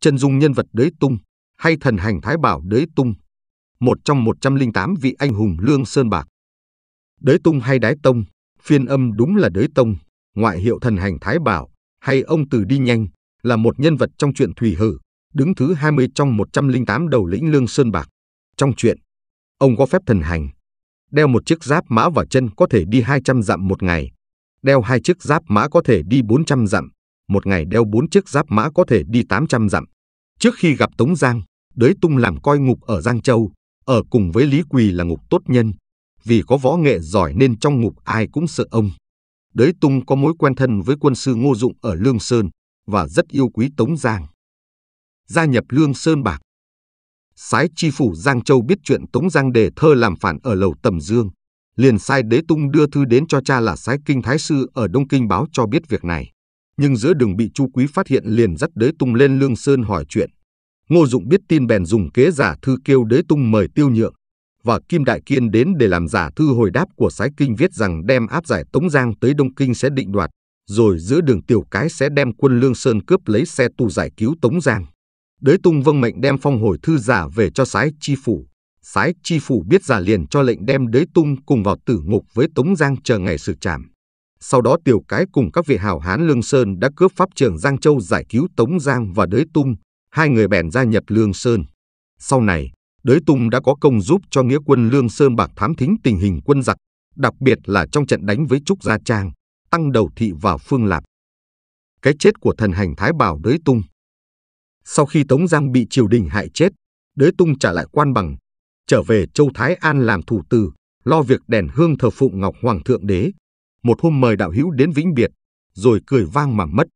chân dung nhân vật đới tung hay thần hành Thái Bảo đới tung, một trong 108 vị anh hùng Lương Sơn Bạc. Đới tung hay đái tông, phiên âm đúng là đới tông, ngoại hiệu thần hành Thái Bảo hay ông Từ Đi Nhanh là một nhân vật trong truyện Thủy Hử, đứng thứ 20 trong 108 đầu lĩnh Lương Sơn Bạc. Trong truyện, ông có phép thần hành, đeo một chiếc giáp mã vào chân có thể đi 200 dặm một ngày, đeo hai chiếc giáp mã có thể đi 400 dặm một ngày đeo bốn chiếc giáp mã có thể đi 800 dặm. Trước khi gặp Tống Giang, đới tung làm coi ngục ở Giang Châu, ở cùng với Lý Quỳ là ngục tốt nhân. Vì có võ nghệ giỏi nên trong ngục ai cũng sợ ông. Đới tung có mối quen thân với quân sư Ngô Dụng ở Lương Sơn và rất yêu quý Tống Giang. Gia nhập Lương Sơn Bạc Sái chi phủ Giang Châu biết chuyện Tống Giang đề thơ làm phản ở lầu Tầm Dương, liền sai Đế Tung đưa thư đến cho cha là Sái Kinh Thái Sư ở Đông Kinh báo cho biết việc này nhưng giữa đường bị Chu Quý phát hiện liền dắt Đế Tung lên Lương Sơn hỏi chuyện. Ngô Dụng biết tin bèn dùng kế giả thư kêu Đế Tung mời Tiêu Nhượng và Kim Đại Kiên đến để làm giả thư hồi đáp của Sái Kinh viết rằng đem áp giải Tống Giang tới Đông Kinh sẽ định đoạt, rồi giữa đường tiểu cái sẽ đem quân Lương Sơn cướp lấy xe tù giải cứu Tống Giang. Đế Tung vâng mệnh đem phong hồi thư giả về cho Sái Chi phủ. Sái Chi phủ biết giả liền cho lệnh đem Đế Tung cùng vào tử ngục với Tống Giang chờ ngày xử trảm. Sau đó Tiểu Cái cùng các vị hào hán Lương Sơn đã cướp pháp trường Giang Châu giải cứu Tống Giang và Đới Tung, hai người bèn gia nhập Lương Sơn. Sau này, Đới Tung đã có công giúp cho nghĩa quân Lương Sơn bạc thám thính tình hình quân giặc, đặc biệt là trong trận đánh với Trúc Gia Trang, tăng đầu thị và Phương Lạp. Cái chết của thần hành Thái Bảo Đới Tung Sau khi Tống Giang bị triều đình hại chết, Đới Tung trả lại quan bằng, trở về Châu Thái An làm thủ tử, lo việc đèn hương thờ phụng Ngọc Hoàng Thượng Đế, một hôm mời đạo hữu đến vĩnh biệt, rồi cười vang mà mất.